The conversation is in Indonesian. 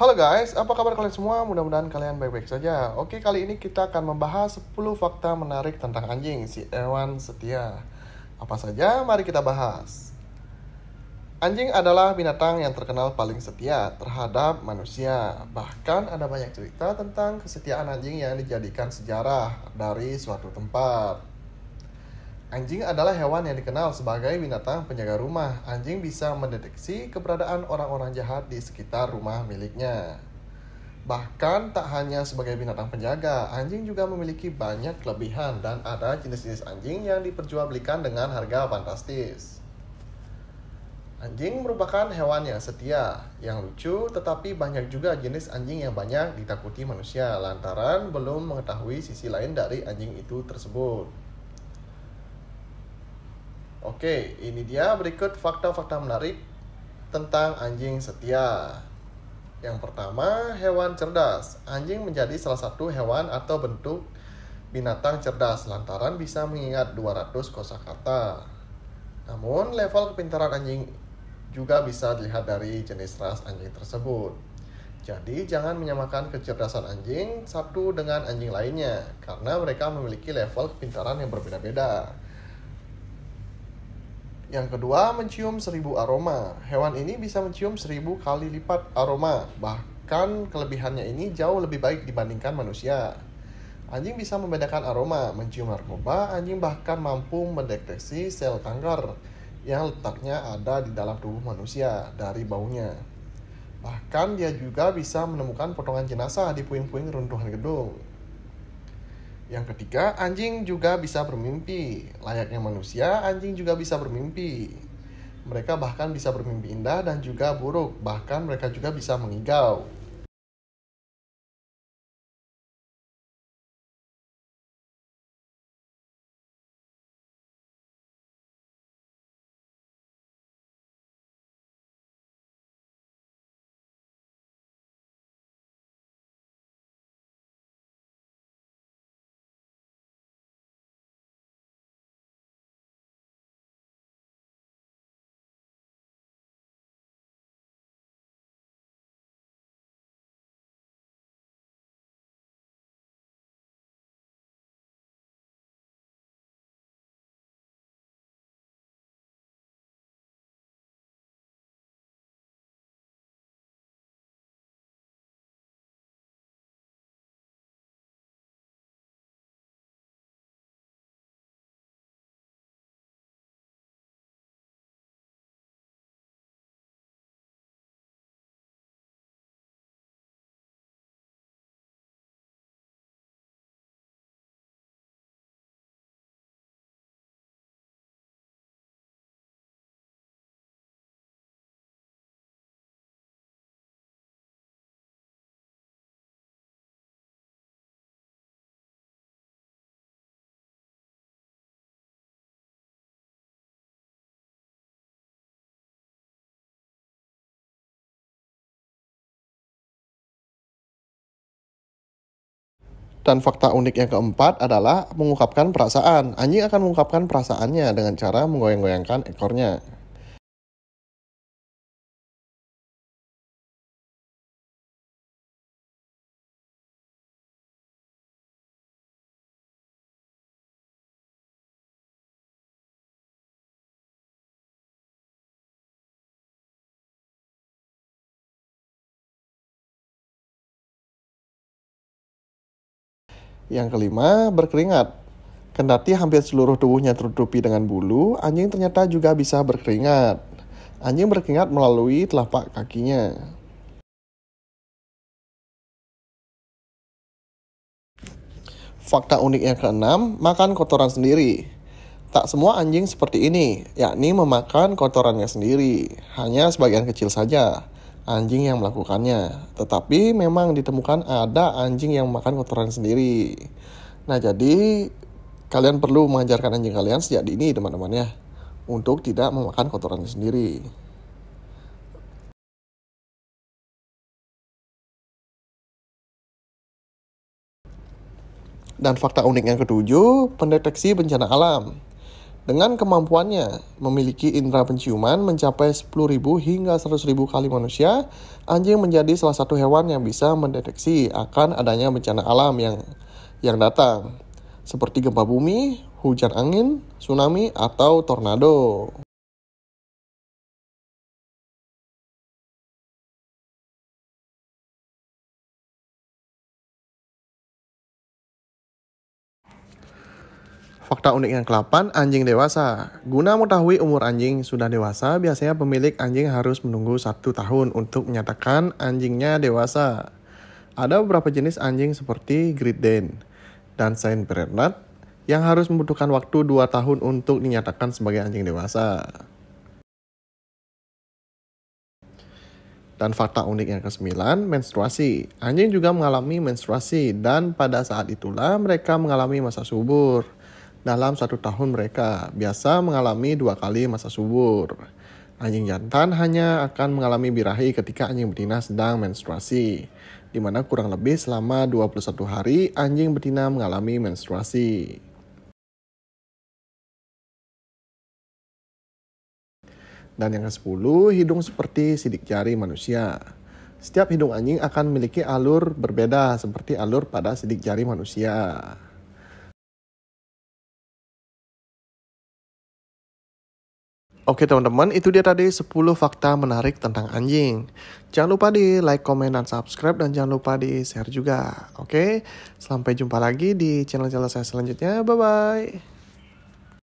Halo guys, apa kabar kalian semua? Mudah-mudahan kalian baik-baik saja. Oke, kali ini kita akan membahas 10 fakta menarik tentang anjing si Erwan Setia. Apa saja? Mari kita bahas. Anjing adalah binatang yang terkenal paling setia terhadap manusia. Bahkan ada banyak cerita tentang kesetiaan anjing yang dijadikan sejarah dari suatu tempat. Anjing adalah hewan yang dikenal sebagai binatang penjaga rumah. Anjing bisa mendeteksi keberadaan orang-orang jahat di sekitar rumah miliknya. Bahkan tak hanya sebagai binatang penjaga, anjing juga memiliki banyak kelebihan dan ada jenis-jenis anjing yang diperjualbelikan dengan harga fantastis. Anjing merupakan hewan yang setia, yang lucu, tetapi banyak juga jenis anjing yang banyak ditakuti manusia lantaran belum mengetahui sisi lain dari anjing itu tersebut. Oke, ini dia berikut fakta-fakta menarik tentang anjing setia. Yang pertama, hewan cerdas. Anjing menjadi salah satu hewan atau bentuk binatang cerdas lantaran bisa mengingat 200 kosakata. Namun, level kepintaran anjing juga bisa dilihat dari jenis ras anjing tersebut. Jadi, jangan menyamakan kecerdasan anjing satu dengan anjing lainnya karena mereka memiliki level kepintaran yang berbeda-beda. Yang kedua, mencium seribu aroma. Hewan ini bisa mencium seribu kali lipat aroma, bahkan kelebihannya ini jauh lebih baik dibandingkan manusia. Anjing bisa membedakan aroma, mencium narkoba, anjing bahkan mampu mendeteksi sel kanker yang letaknya ada di dalam tubuh manusia dari baunya. Bahkan dia juga bisa menemukan potongan jenazah di puing-puing runtuhan gedung. Yang ketiga, anjing juga bisa bermimpi. Layaknya manusia, anjing juga bisa bermimpi. Mereka bahkan bisa bermimpi indah dan juga buruk, bahkan mereka juga bisa mengigau. Dan fakta unik yang keempat adalah mengungkapkan perasaan. Anjing akan mengungkapkan perasaannya dengan cara menggoyang-goyangkan ekornya. Yang kelima, berkeringat. Kendati hampir seluruh tubuhnya tertutupi dengan bulu, anjing ternyata juga bisa berkeringat. Anjing berkeringat melalui telapak kakinya. Fakta unik yang keenam, makan kotoran sendiri. Tak semua anjing seperti ini, yakni memakan kotorannya sendiri, hanya sebagian kecil saja anjing yang melakukannya. Tetapi memang ditemukan ada anjing yang makan kotoran sendiri. Nah, jadi kalian perlu mengajarkan anjing kalian sejak dini, teman-teman ya, untuk tidak memakan kotoran sendiri. Dan fakta unik yang ketujuh, pendeteksi bencana alam. Dengan kemampuannya memiliki indera penciuman mencapai 10.000 hingga 100.000 kali manusia, anjing menjadi salah satu hewan yang bisa mendeteksi akan adanya bencana alam yang yang datang, seperti gempa bumi, hujan angin, tsunami, atau tornado. Fakta unik yang ke-8, anjing dewasa. Guna mengetahui umur anjing sudah dewasa, biasanya pemilik anjing harus menunggu satu tahun untuk menyatakan anjingnya dewasa. Ada beberapa jenis anjing seperti Great Dane dan Saint Bernard yang harus membutuhkan waktu 2 tahun untuk dinyatakan sebagai anjing dewasa. Dan fakta unik yang ke-9, menstruasi. Anjing juga mengalami menstruasi dan pada saat itulah mereka mengalami masa subur. Dalam satu tahun mereka biasa mengalami dua kali masa subur. Anjing jantan hanya akan mengalami birahi ketika anjing betina sedang menstruasi, di mana kurang lebih selama 21 hari anjing betina mengalami menstruasi. Dan yang ke-10, hidung seperti sidik jari manusia. Setiap hidung anjing akan memiliki alur berbeda seperti alur pada sidik jari manusia. Oke teman-teman, itu dia tadi 10 fakta menarik tentang anjing. Jangan lupa di like, komen, dan subscribe, dan jangan lupa di share juga. Oke, sampai jumpa lagi di channel-channel saya selanjutnya. Bye-bye.